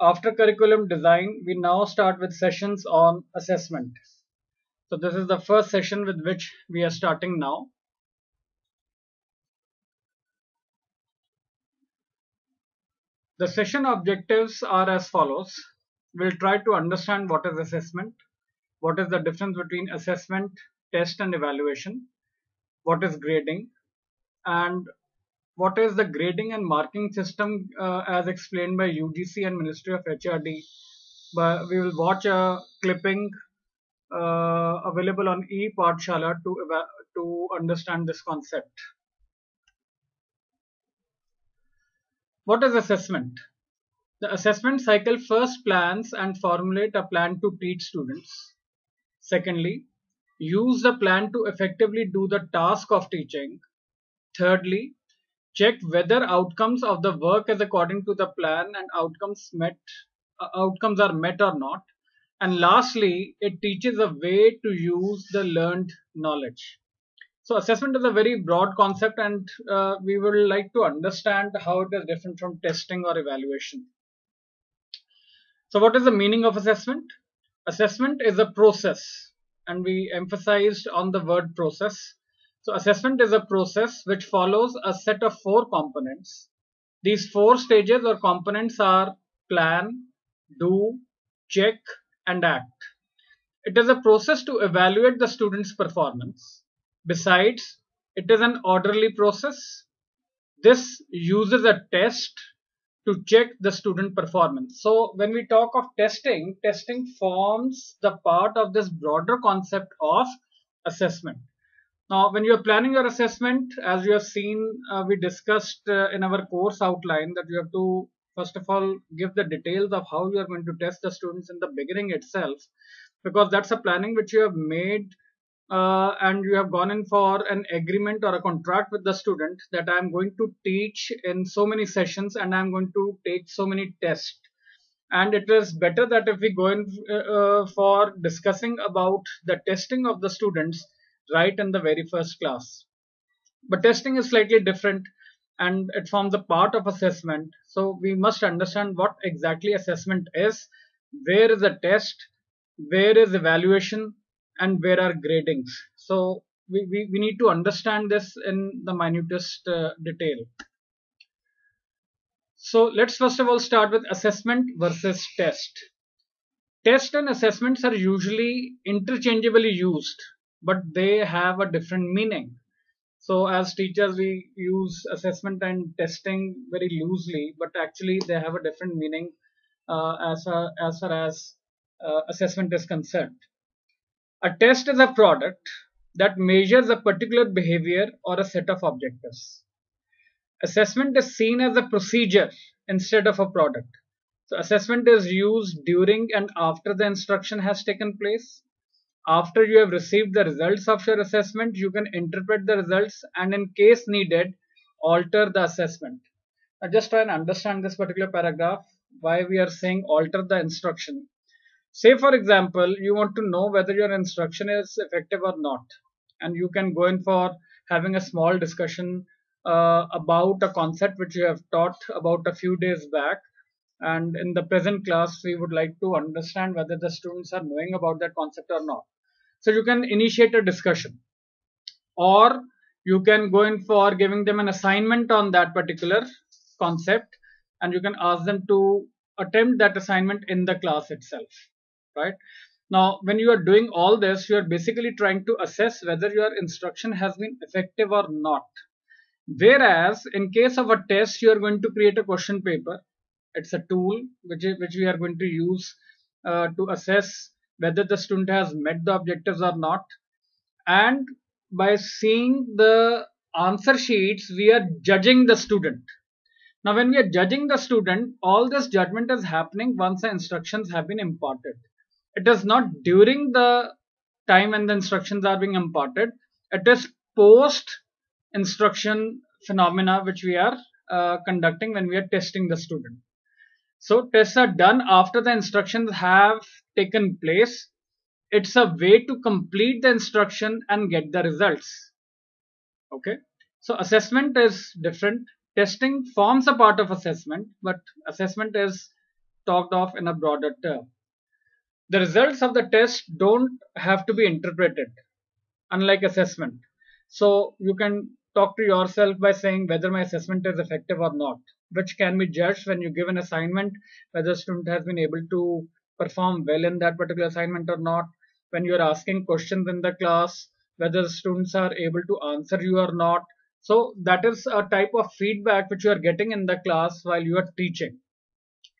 After curriculum design, we now start with sessions on assessment. So this is the first session with which we are starting now. The session objectives are as follows. We'll try to understand what is assessment, what is the difference between assessment, test and evaluation, what is grading, and what is the grading and marking system uh, as explained by UGC and Ministry of HRD. But we will watch a clipping uh, available on e-Partshala to, to understand this concept. What is assessment? The assessment cycle first plans and formulate a plan to teach students. Secondly, use the plan to effectively do the task of teaching. Thirdly, checked whether outcomes of the work is according to the plan and outcomes met uh, outcomes are met or not and lastly it teaches a way to use the learned knowledge so assessment is a very broad concept and uh, we would like to understand how it is different from testing or evaluation so what is the meaning of assessment assessment is a process and we emphasized on the word process so assessment is a process which follows a set of four components. These four stages or components are plan, do, check and act. It is a process to evaluate the student's performance. Besides, it is an orderly process. This uses a test to check the student performance. So when we talk of testing, testing forms the part of this broader concept of assessment. Now, when you're planning your assessment, as you have seen, uh, we discussed uh, in our course outline that you have to, first of all, give the details of how you are going to test the students in the beginning itself, because that's a planning which you have made uh, and you have gone in for an agreement or a contract with the student that I'm going to teach in so many sessions and I'm going to take so many tests. And it is better that if we go in uh, uh, for discussing about the testing of the students, right in the very first class. But testing is slightly different and it forms a part of assessment. So we must understand what exactly assessment is, where is a test, where is evaluation, and where are gradings. So we, we, we need to understand this in the minutest uh, detail. So let's first of all start with assessment versus test. Test and assessments are usually interchangeably used but they have a different meaning. So as teachers, we use assessment and testing very loosely, but actually they have a different meaning uh, as, a, as far as uh, assessment is concerned. A test is a product that measures a particular behavior or a set of objectives. Assessment is seen as a procedure instead of a product. So assessment is used during and after the instruction has taken place. After you have received the results of your assessment, you can interpret the results and in case needed, alter the assessment. Now just try and understand this particular paragraph, why we are saying alter the instruction. Say for example, you want to know whether your instruction is effective or not and you can go in for having a small discussion uh, about a concept which you have taught about a few days back and in the present class we would like to understand whether the students are knowing about that concept or not so you can initiate a discussion or you can go in for giving them an assignment on that particular concept and you can ask them to attempt that assignment in the class itself, right? Now, when you are doing all this, you are basically trying to assess whether your instruction has been effective or not. Whereas, in case of a test, you are going to create a question paper. It's a tool which, is, which we are going to use uh, to assess whether the student has met the objectives or not and by seeing the answer sheets we are judging the student now when we are judging the student all this judgment is happening once the instructions have been imparted it is not during the time when the instructions are being imparted it is post instruction phenomena which we are uh, conducting when we are testing the student so tests are done after the instructions have taken place. It's a way to complete the instruction and get the results. Okay. So assessment is different. Testing forms a part of assessment, but assessment is talked of in a broader term. The results of the test don't have to be interpreted, unlike assessment. So you can talk to yourself by saying whether my assessment is effective or not which can be judged when you give an assignment, whether a student has been able to perform well in that particular assignment or not, when you're asking questions in the class, whether students are able to answer you or not. So that is a type of feedback which you are getting in the class while you are teaching.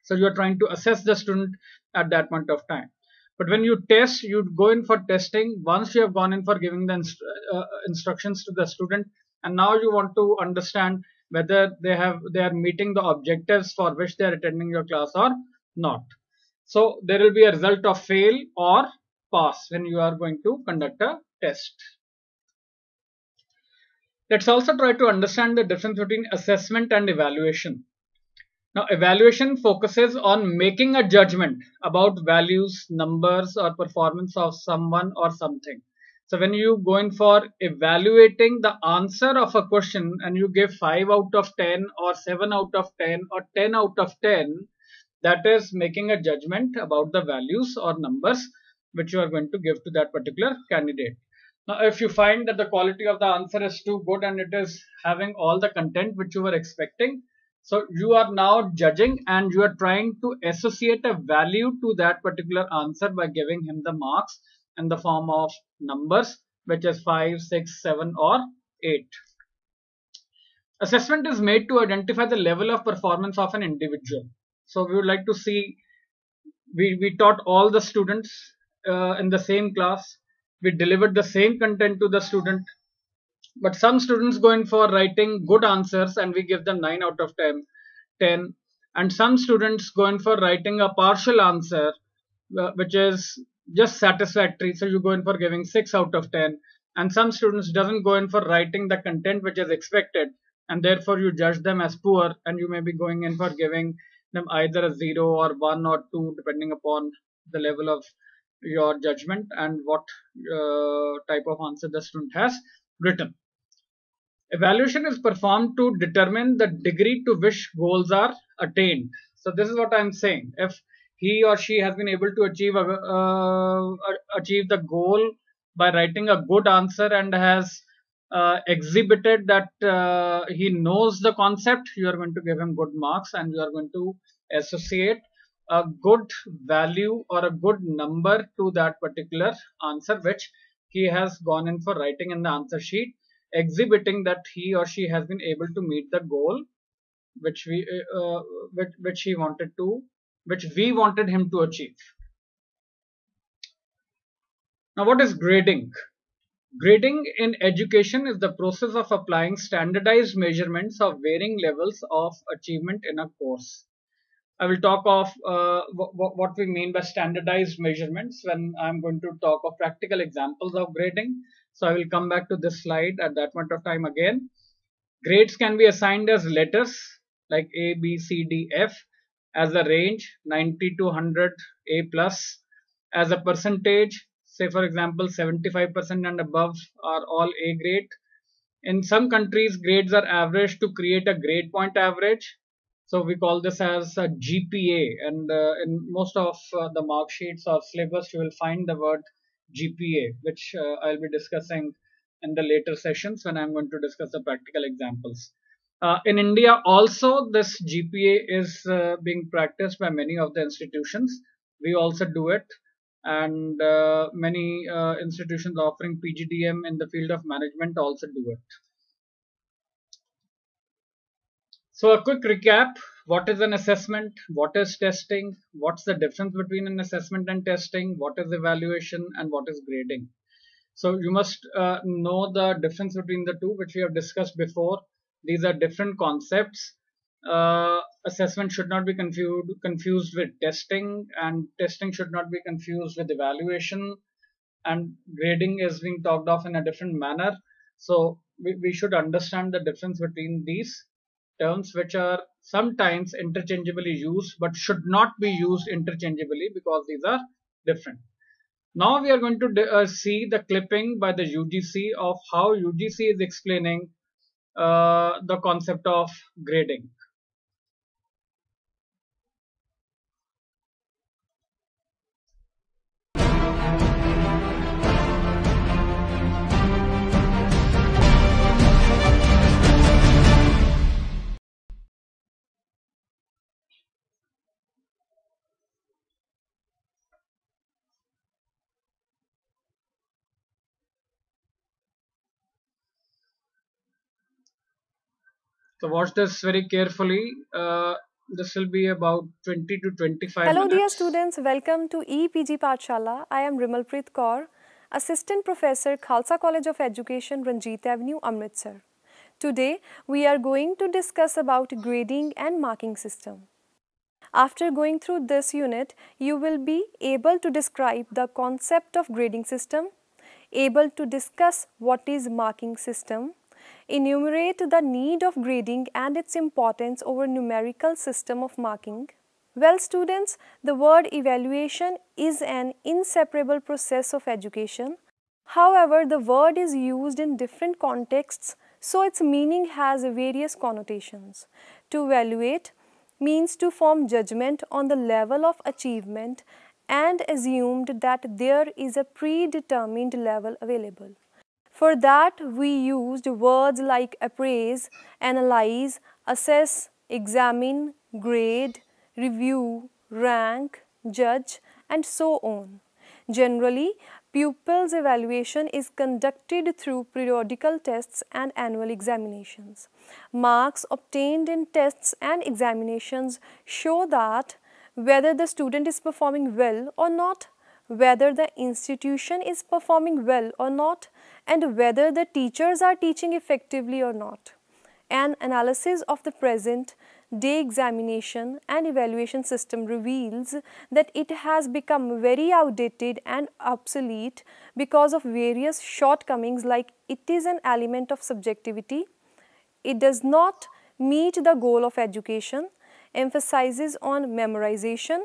So you are trying to assess the student at that point of time. But when you test, you go in for testing. Once you have gone in for giving the inst uh, uh instructions to the student, and now you want to understand whether they have they are meeting the objectives for which they are attending your class or not. So there will be a result of fail or pass when you are going to conduct a test. Let's also try to understand the difference between assessment and evaluation. Now evaluation focuses on making a judgment about values, numbers or performance of someone or something. So when you go in for evaluating the answer of a question and you give 5 out of 10 or 7 out of 10 or 10 out of 10, that is making a judgment about the values or numbers which you are going to give to that particular candidate. Now, if you find that the quality of the answer is too good and it is having all the content which you were expecting, so you are now judging and you are trying to associate a value to that particular answer by giving him the marks in the form of numbers which is 5, 6, 7 or 8. Assessment is made to identify the level of performance of an individual. So we would like to see, we, we taught all the students uh, in the same class. We delivered the same content to the student. But some students go in for writing good answers and we give them 9 out of 10. 10. And some students go in for writing a partial answer uh, which is just satisfactory so you go in for giving 6 out of 10 and some students doesn't go in for writing the content which is expected and therefore you judge them as poor and you may be going in for giving them either a 0 or 1 or 2 depending upon the level of your judgment and what uh, type of answer the student has written. Evaluation is performed to determine the degree to which goals are attained. So this is what I'm saying. If he or she has been able to achieve a, uh, uh, achieve the goal by writing a good answer and has uh, exhibited that uh, he knows the concept you are going to give him good marks and you are going to associate a good value or a good number to that particular answer which he has gone in for writing in the answer sheet exhibiting that he or she has been able to meet the goal which we uh, uh which, which he wanted to which we wanted him to achieve. Now, what is grading? Grading in education is the process of applying standardized measurements of varying levels of achievement in a course. I will talk of uh, what we mean by standardized measurements when I'm going to talk of practical examples of grading. So I will come back to this slide at that point of time again. Grades can be assigned as letters like A, B, C, D, F as a range 90 to 100 A plus as a percentage say for example 75% and above are all A grade in some countries grades are averaged to create a grade point average so we call this as a GPA and uh, in most of uh, the mark sheets or syllabus you will find the word GPA which uh, I'll be discussing in the later sessions when I'm going to discuss the practical examples. Uh, in India also this GPA is uh, being practiced by many of the institutions. We also do it and uh, many uh, institutions offering PGDM in the field of management also do it. So a quick recap, what is an assessment, what is testing, what's the difference between an assessment and testing, what is evaluation and what is grading. So you must uh, know the difference between the two which we have discussed before these are different concepts. Uh, assessment should not be confused confused with testing, and testing should not be confused with evaluation. And grading is being talked of in a different manner. So we, we should understand the difference between these terms, which are sometimes interchangeably used, but should not be used interchangeably because these are different. Now we are going to uh, see the clipping by the UGC of how UGC is explaining uh, the concept of grading So watch this very carefully. Uh, this will be about 20 to 25 Hello minutes. dear students, welcome to EPG Patshala. I am Rimalpreet Kaur, Assistant Professor, Khalsa College of Education, Ranjit Avenue, Amritsar. Today, we are going to discuss about grading and marking system. After going through this unit, you will be able to describe the concept of grading system, able to discuss what is marking system, enumerate the need of grading and its importance over numerical system of marking. Well students, the word evaluation is an inseparable process of education. However, the word is used in different contexts, so its meaning has various connotations. To evaluate means to form judgment on the level of achievement and assumed that there is a predetermined level available. For that, we used words like appraise, analyze, assess, examine, grade, review, rank, judge, and so on. Generally, pupils' evaluation is conducted through periodical tests and annual examinations. Marks obtained in tests and examinations show that whether the student is performing well or not, whether the institution is performing well or not, and whether the teachers are teaching effectively or not. An analysis of the present day examination and evaluation system reveals that it has become very outdated and obsolete because of various shortcomings like it is an element of subjectivity, it does not meet the goal of education, emphasizes on memorization,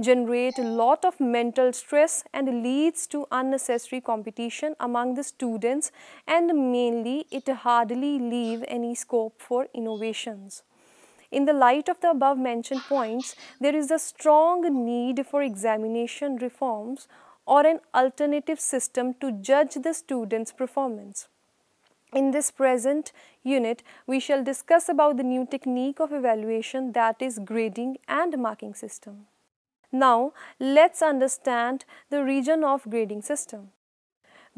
generate a lot of mental stress and leads to unnecessary competition among the students and mainly it hardly leave any scope for innovations. In the light of the above mentioned points, there is a strong need for examination reforms or an alternative system to judge the student's performance. In this present unit, we shall discuss about the new technique of evaluation that is grading and marking system. Now, let's understand the region of grading system.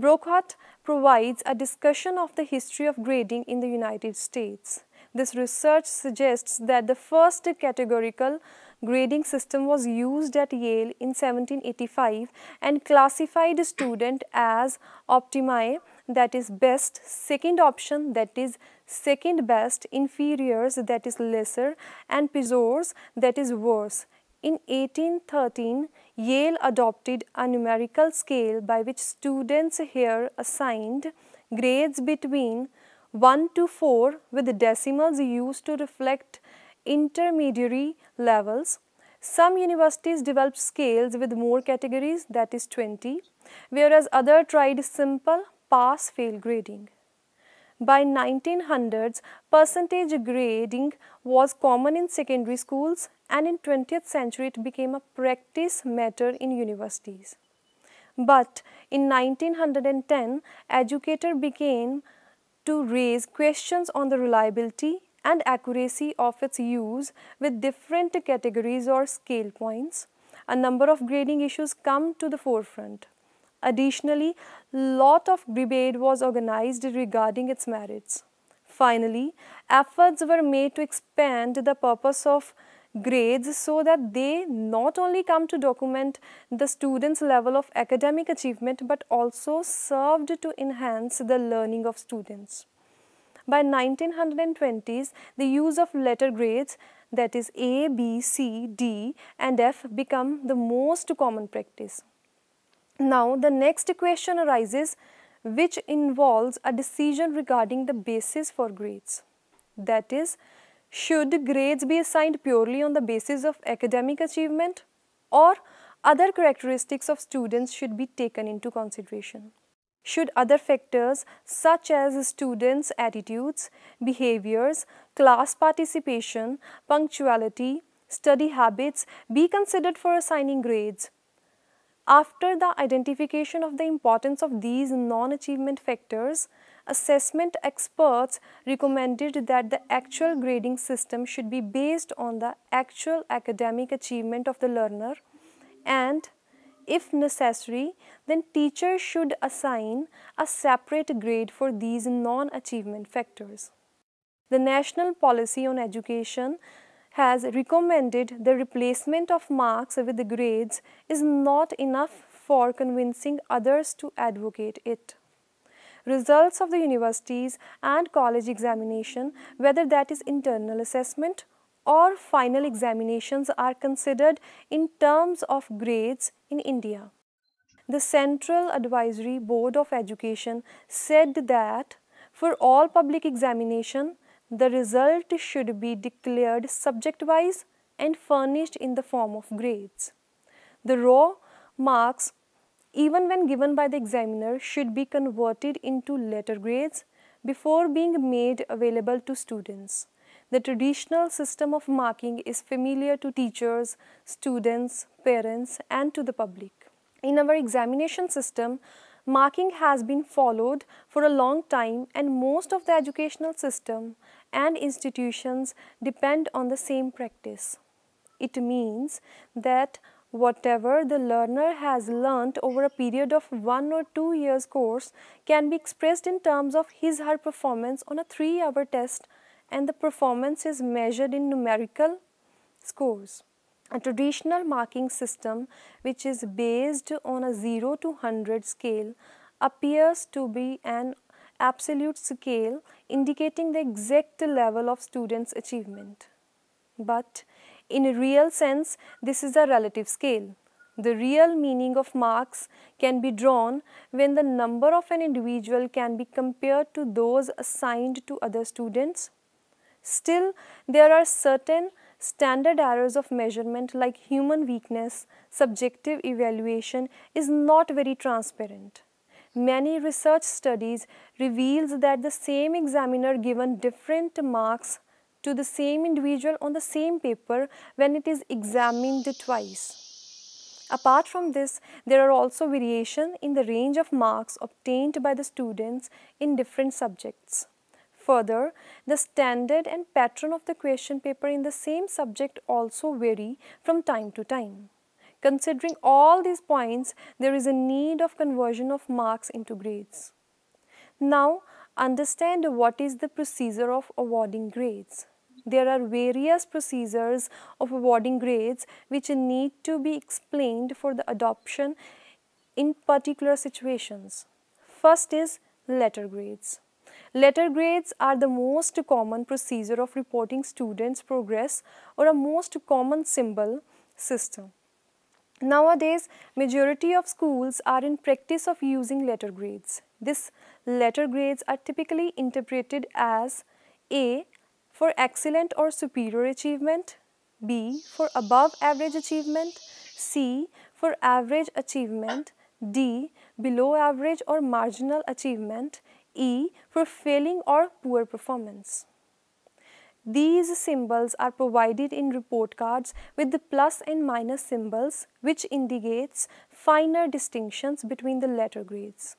Brockhart provides a discussion of the history of grading in the United States. This research suggests that the first categorical grading system was used at Yale in 1785 and classified student as optimae that is best, second option that is second best, inferiors that is lesser and pessors that is worse. In 1813, Yale adopted a numerical scale by which students here assigned grades between 1 to 4 with decimals used to reflect intermediary levels. Some universities developed scales with more categories that is 20, whereas other tried simple pass-fail grading. By 1900s, percentage grading was common in secondary schools and in 20th century it became a practice matter in universities. But in 1910, educator began to raise questions on the reliability and accuracy of its use with different categories or scale points. A number of grading issues come to the forefront. Additionally, lot of debate was organized regarding its merits. Finally, efforts were made to expand the purpose of grades so that they not only come to document the students level of academic achievement but also served to enhance the learning of students. By 1920s, the use of letter grades that is A, B, C, D and F become the most common practice. Now the next question arises which involves a decision regarding the basis for grades that is should grades be assigned purely on the basis of academic achievement or other characteristics of students should be taken into consideration? Should other factors such as students' attitudes, behaviors, class participation, punctuality, study habits be considered for assigning grades? After the identification of the importance of these non-achievement factors, assessment experts recommended that the actual grading system should be based on the actual academic achievement of the learner and if necessary, then teachers should assign a separate grade for these non-achievement factors. The National Policy on Education has recommended the replacement of marks with grades is not enough for convincing others to advocate it results of the universities and college examination, whether that is internal assessment or final examinations are considered in terms of grades in India. The Central Advisory Board of Education said that for all public examination, the result should be declared subject-wise and furnished in the form of grades. The raw marks even when given by the examiner, should be converted into letter grades before being made available to students. The traditional system of marking is familiar to teachers, students, parents and to the public. In our examination system, marking has been followed for a long time and most of the educational system and institutions depend on the same practice. It means that Whatever the learner has learnt over a period of one or two years course can be expressed in terms of his her performance on a three hour test and the performance is measured in numerical scores. A traditional marking system which is based on a 0 to 100 scale appears to be an absolute scale indicating the exact level of students achievement. But in a real sense, this is a relative scale. The real meaning of marks can be drawn when the number of an individual can be compared to those assigned to other students. Still, there are certain standard errors of measurement like human weakness, subjective evaluation is not very transparent. Many research studies reveals that the same examiner given different marks to the same individual on the same paper when it is examined twice. Apart from this, there are also variation in the range of marks obtained by the students in different subjects. Further, the standard and pattern of the question paper in the same subject also vary from time to time. Considering all these points, there is a need of conversion of marks into grades. Now, understand what is the procedure of awarding grades there are various procedures of awarding grades which need to be explained for the adoption in particular situations. First is letter grades. Letter grades are the most common procedure of reporting students' progress or a most common symbol system. Nowadays, majority of schools are in practice of using letter grades. This letter grades are typically interpreted as A for excellent or superior achievement, B for above average achievement, C for average achievement, D below average or marginal achievement, E for failing or poor performance. These symbols are provided in report cards with the plus and minus symbols which indicates finer distinctions between the letter grades.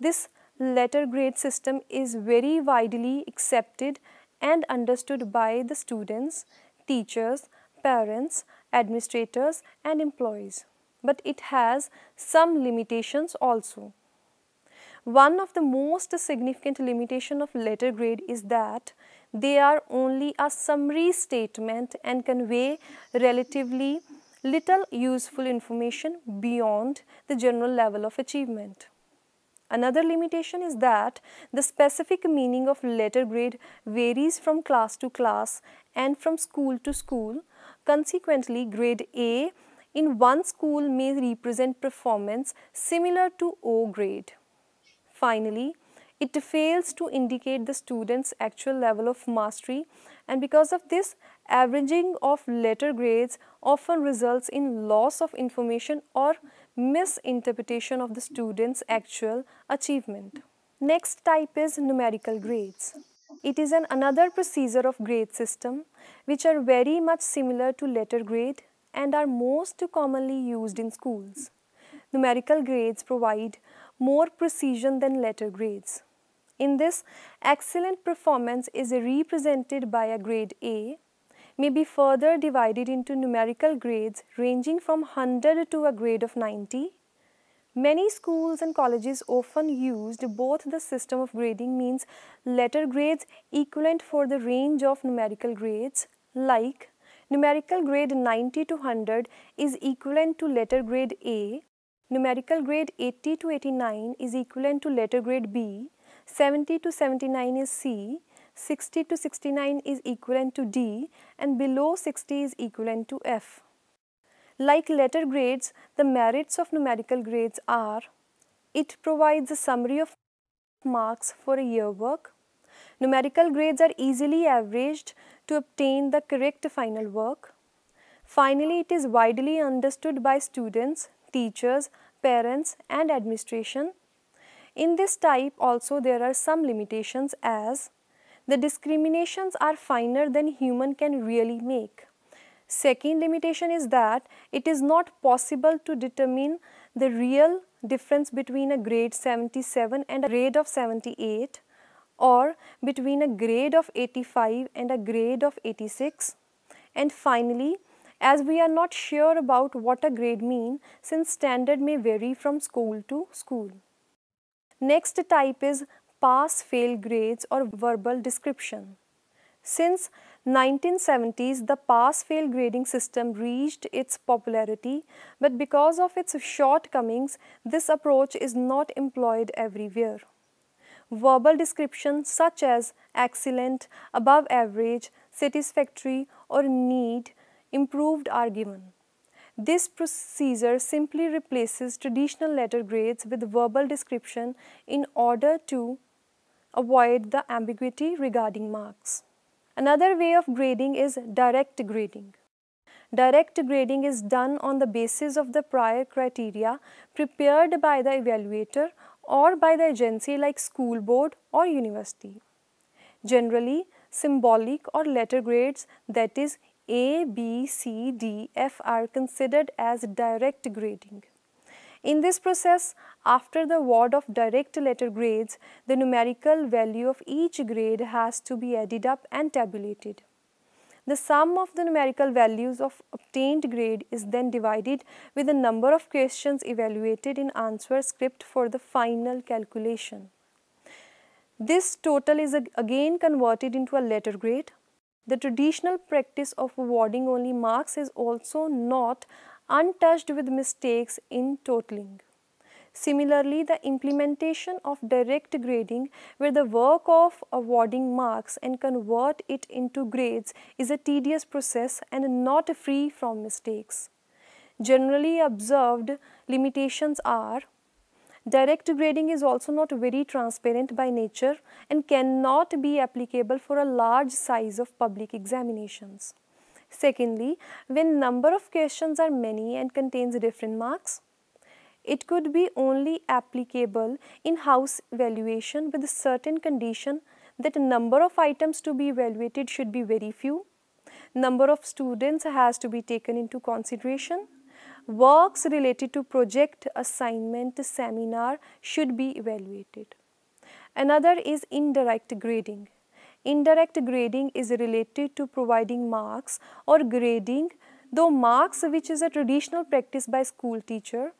This letter grade system is very widely accepted and understood by the students, teachers, parents, administrators and employees. But it has some limitations also. One of the most significant limitation of letter grade is that they are only a summary statement and convey relatively little useful information beyond the general level of achievement. Another limitation is that the specific meaning of letter grade varies from class to class and from school to school. Consequently, grade A in one school may represent performance similar to O grade. Finally, it fails to indicate the student's actual level of mastery and because of this averaging of letter grades often results in loss of information or misinterpretation of the student's actual achievement. Next type is numerical grades. It is an another procedure of grade system which are very much similar to letter grade and are most commonly used in schools. Numerical grades provide more precision than letter grades. In this, excellent performance is represented by a grade A may be further divided into numerical grades ranging from 100 to a grade of 90. Many schools and colleges often used both the system of grading means letter grades equivalent for the range of numerical grades like numerical grade 90 to 100 is equivalent to letter grade A, numerical grade 80 to 89 is equivalent to letter grade B, 70 to 79 is C, 60 to 69 is equivalent to D and below 60 is equivalent to F. Like letter grades, the merits of numerical grades are it provides a summary of marks for a year work. Numerical grades are easily averaged to obtain the correct final work. Finally, it is widely understood by students, teachers, parents and administration. In this type also there are some limitations as the discriminations are finer than human can really make. Second limitation is that it is not possible to determine the real difference between a grade 77 and a grade of 78 or between a grade of 85 and a grade of 86. And finally, as we are not sure about what a grade mean since standard may vary from school to school. Next type is pass-fail grades or verbal description. Since 1970s, the pass-fail grading system reached its popularity, but because of its shortcomings, this approach is not employed everywhere. Verbal descriptions such as excellent, above average, satisfactory or need improved are given. This procedure simply replaces traditional letter grades with verbal description in order to avoid the ambiguity regarding marks. Another way of grading is direct grading. Direct grading is done on the basis of the prior criteria prepared by the evaluator or by the agency like school board or university. Generally, symbolic or letter grades that is A, B, C, D, F are considered as direct grading. In this process, after the award of direct letter grades, the numerical value of each grade has to be added up and tabulated. The sum of the numerical values of obtained grade is then divided with the number of questions evaluated in answer script for the final calculation. This total is again converted into a letter grade. The traditional practice of awarding only marks is also not untouched with mistakes in totaling. Similarly, the implementation of direct grading where the work of awarding marks and convert it into grades is a tedious process and not free from mistakes. Generally observed limitations are Direct grading is also not very transparent by nature and cannot be applicable for a large size of public examinations. Secondly, when number of questions are many and contains different marks, it could be only applicable in house valuation with certain condition that number of items to be evaluated should be very few, number of students has to be taken into consideration, works related to project, assignment, seminar should be evaluated. Another is indirect grading. Indirect grading is related to providing marks or grading, though marks which is a traditional practice by school teacher.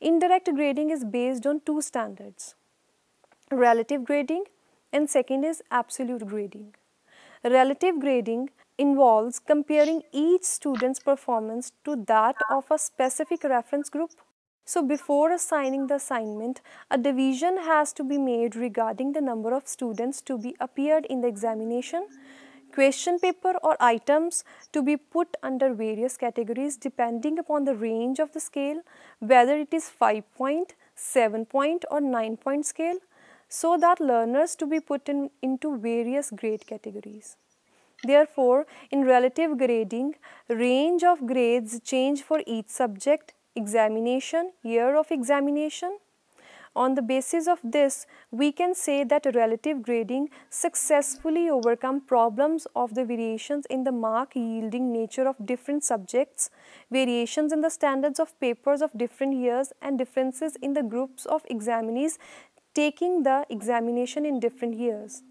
Indirect grading is based on two standards, relative grading and second is absolute grading. Relative grading involves comparing each student's performance to that of a specific reference group so before assigning the assignment, a division has to be made regarding the number of students to be appeared in the examination, question paper or items to be put under various categories depending upon the range of the scale, whether it is 5 point, 7 point or 9 point scale, so that learners to be put in, into various grade categories. Therefore, in relative grading, range of grades change for each subject examination, year of examination. On the basis of this, we can say that relative grading successfully overcome problems of the variations in the mark yielding nature of different subjects, variations in the standards of papers of different years and differences in the groups of examinees taking the examination in different years.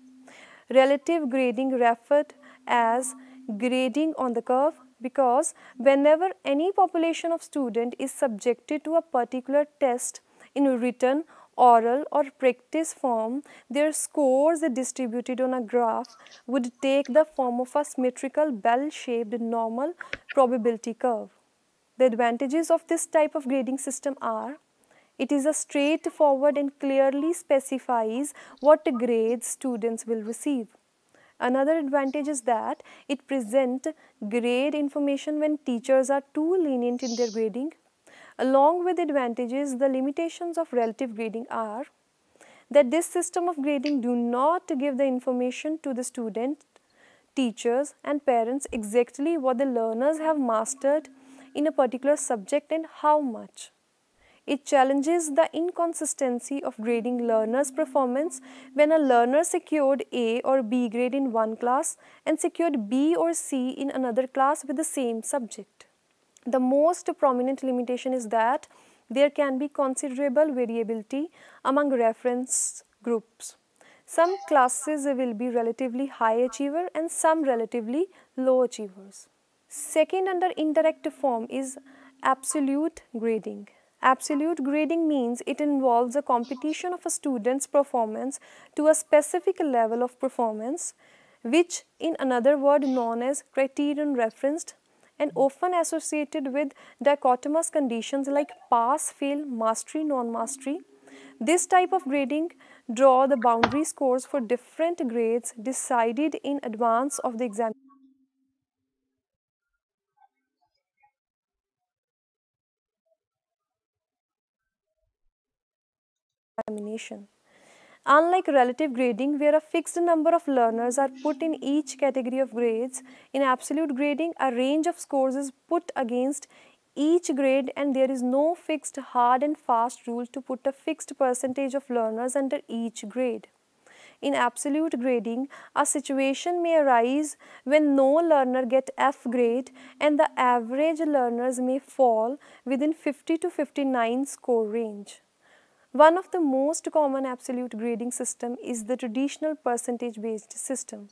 Relative grading referred as grading on the curve because whenever any population of student is subjected to a particular test in written, oral or practice form, their scores distributed on a graph would take the form of a symmetrical bell-shaped normal probability curve. The advantages of this type of grading system are it is a straightforward and clearly specifies what grades students will receive. Another advantage is that it present grade information when teachers are too lenient in their grading. Along with advantages, the limitations of relative grading are that this system of grading do not give the information to the student, teachers and parents exactly what the learners have mastered in a particular subject and how much. It challenges the inconsistency of grading learners' performance when a learner secured A or B grade in one class and secured B or C in another class with the same subject. The most prominent limitation is that there can be considerable variability among reference groups. Some classes will be relatively high achiever and some relatively low achievers. Second under interactive form is absolute grading. Absolute grading means it involves a competition of a student's performance to a specific level of performance, which in another word known as criterion referenced and often associated with dichotomous conditions like pass, fail, mastery, non-mastery. This type of grading draw the boundary scores for different grades decided in advance of the exam. examination. Unlike relative grading where a fixed number of learners are put in each category of grades, in absolute grading a range of scores is put against each grade and there is no fixed hard and fast rule to put a fixed percentage of learners under each grade. In absolute grading, a situation may arise when no learner get F grade and the average learners may fall within 50 to 59 score range. One of the most common absolute grading system is the traditional percentage based system.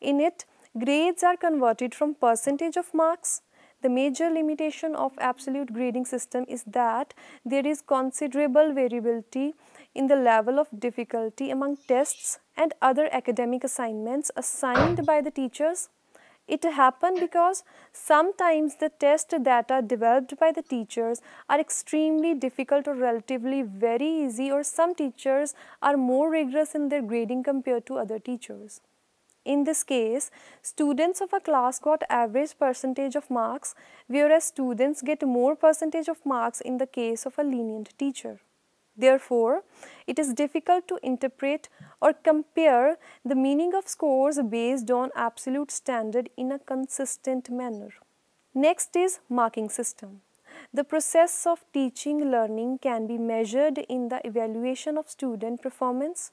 In it, grades are converted from percentage of marks. The major limitation of absolute grading system is that there is considerable variability in the level of difficulty among tests and other academic assignments assigned by the teachers it happened because sometimes the tests that are developed by the teachers are extremely difficult or relatively very easy or some teachers are more rigorous in their grading compared to other teachers. In this case, students of a class got average percentage of marks whereas students get more percentage of marks in the case of a lenient teacher. Therefore, it is difficult to interpret or compare the meaning of scores based on absolute standard in a consistent manner. Next is marking system. The process of teaching learning can be measured in the evaluation of student performance.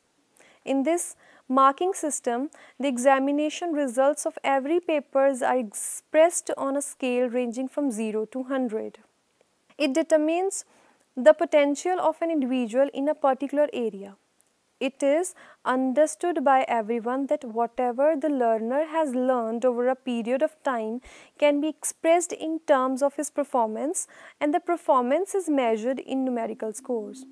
In this marking system, the examination results of every papers are expressed on a scale ranging from 0 to 100. It determines the potential of an individual in a particular area. It is understood by everyone that whatever the learner has learned over a period of time can be expressed in terms of his performance and the performance is measured in numerical scores.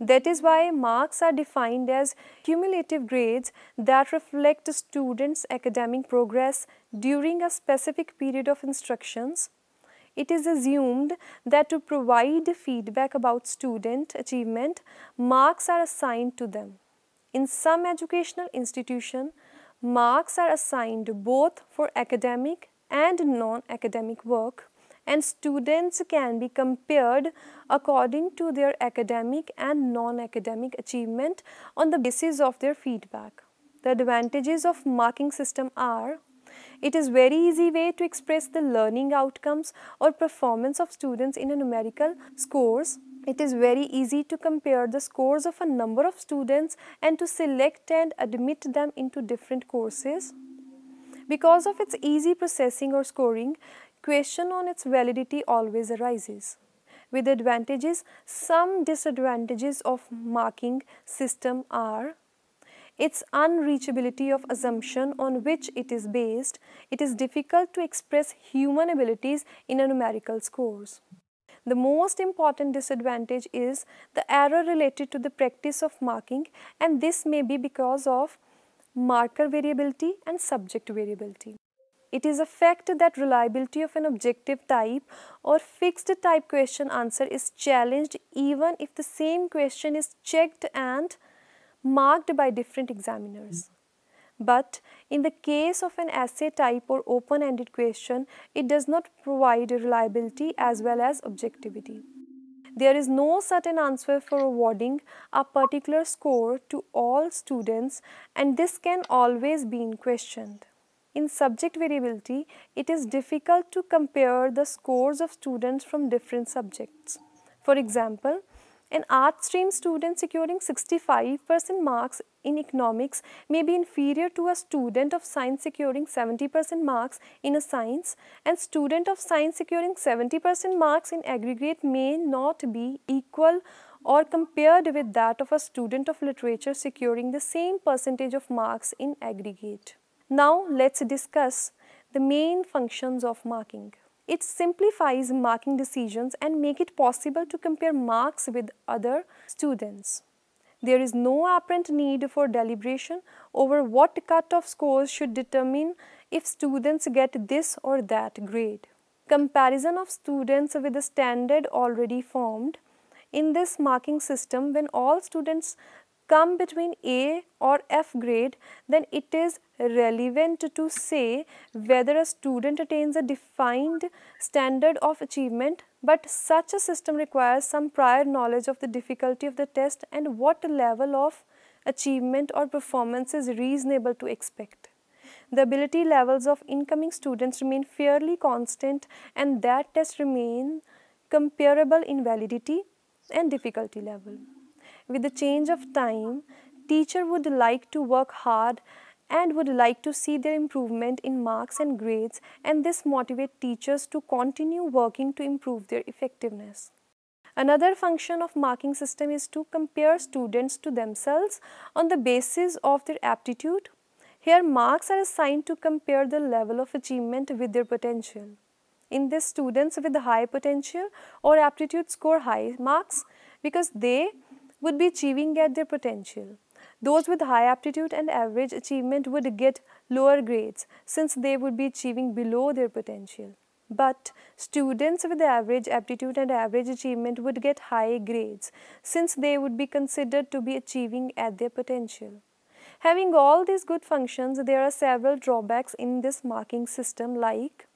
That is why marks are defined as cumulative grades that reflect a student's academic progress during a specific period of instructions it is assumed that to provide feedback about student achievement, marks are assigned to them. In some educational institution, marks are assigned both for academic and non-academic work and students can be compared according to their academic and non-academic achievement on the basis of their feedback. The advantages of marking system are it is very easy way to express the learning outcomes or performance of students in a numerical scores. It is very easy to compare the scores of a number of students and to select and admit them into different courses. Because of its easy processing or scoring, question on its validity always arises with advantages, some disadvantages of marking system are its unreachability of assumption on which it is based, it is difficult to express human abilities in a numerical scores. The most important disadvantage is the error related to the practice of marking and this may be because of marker variability and subject variability. It is a fact that reliability of an objective type or fixed type question answer is challenged even if the same question is checked and marked by different examiners. But in the case of an essay type or open-ended question, it does not provide reliability as well as objectivity. There is no certain answer for awarding a particular score to all students and this can always be in questioned. In subject variability, it is difficult to compare the scores of students from different subjects. For example, an art stream student securing 65% marks in economics may be inferior to a student of science securing 70% marks in a science and student of science securing 70% marks in aggregate may not be equal or compared with that of a student of literature securing the same percentage of marks in aggregate. Now let's discuss the main functions of marking. It simplifies marking decisions and make it possible to compare marks with other students. There is no apparent need for deliberation over what cut-off scores should determine if students get this or that grade. Comparison of students with a standard already formed. In this marking system, when all students come between A or F grade, then it is relevant to say whether a student attains a defined standard of achievement, but such a system requires some prior knowledge of the difficulty of the test and what level of achievement or performance is reasonable to expect. The ability levels of incoming students remain fairly constant and that test remain comparable in validity and difficulty level. With the change of time, teacher would like to work hard and would like to see their improvement in marks and grades and this motivate teachers to continue working to improve their effectiveness. Another function of marking system is to compare students to themselves on the basis of their aptitude. Here marks are assigned to compare the level of achievement with their potential. In this students with high potential or aptitude score high marks because they would be achieving at their potential. Those with high aptitude and average achievement would get lower grades since they would be achieving below their potential. But students with average aptitude and average achievement would get high grades since they would be considered to be achieving at their potential. Having all these good functions, there are several drawbacks in this marking system like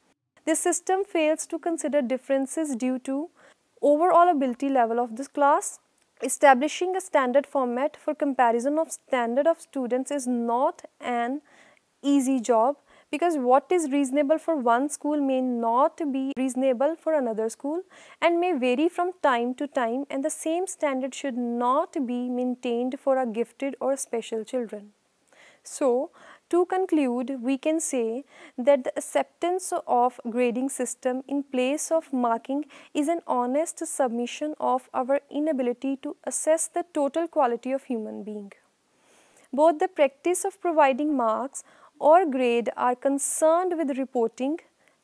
this system fails to consider differences due to overall ability level of this class, Establishing a standard format for comparison of standard of students is not an easy job because what is reasonable for one school may not be reasonable for another school and may vary from time to time and the same standard should not be maintained for a gifted or special children. So, to conclude, we can say that the acceptance of grading system in place of marking is an honest submission of our inability to assess the total quality of human being. Both the practice of providing marks or grade are concerned with reporting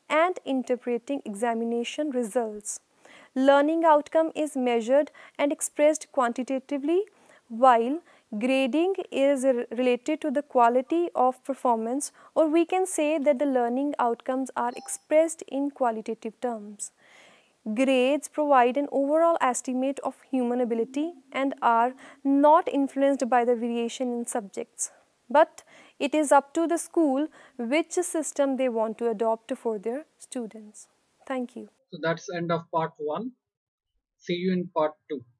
and interpreting examination results. Learning outcome is measured and expressed quantitatively while grading is related to the quality of performance or we can say that the learning outcomes are expressed in qualitative terms. Grades provide an overall estimate of human ability and are not influenced by the variation in subjects. But it is up to the school which system they want to adopt for their students. Thank you. So that's end of part 1. See you in part 2.